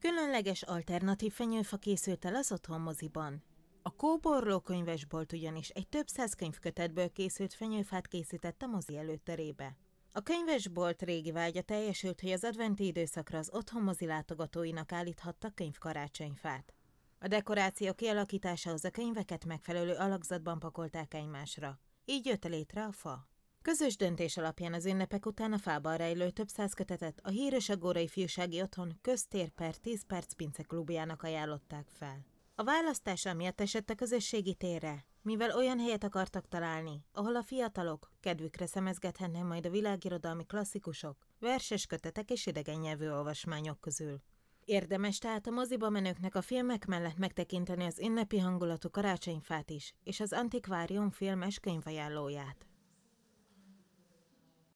Különleges alternatív fenyőfa készült el az otthon moziban. A Kóborló könyvesbolt ugyanis egy több száz könyvkötetből készült fenyőfát készített a mozi előterébe. A könyvesbolt régi vágya teljesült, hogy az adventi időszakra az otthon mozi látogatóinak állíthatta könyvkarácsonyfát. A dekoráció kialakításához a könyveket megfelelő alakzatban pakolták egymásra. Így jött létre a fa. Közös döntés alapján az ünnepek után a fában rejlő több száz kötetet a híres Agórai Fiúsági Otthon köztér per 10 perc pince klubjának ajánlották fel. A választás amiatt esett a közösségi térre, mivel olyan helyet akartak találni, ahol a fiatalok kedvükre szemezgethetnek majd a világirodalmi klasszikusok, verses kötetek és idegen nyelvű olvasmányok közül. Érdemes tehát a moziba menőknek a filmek mellett megtekinteni az ünnepi hangulatú karácsonyfát is, és az Antikvárium filmes könyvajánlóját.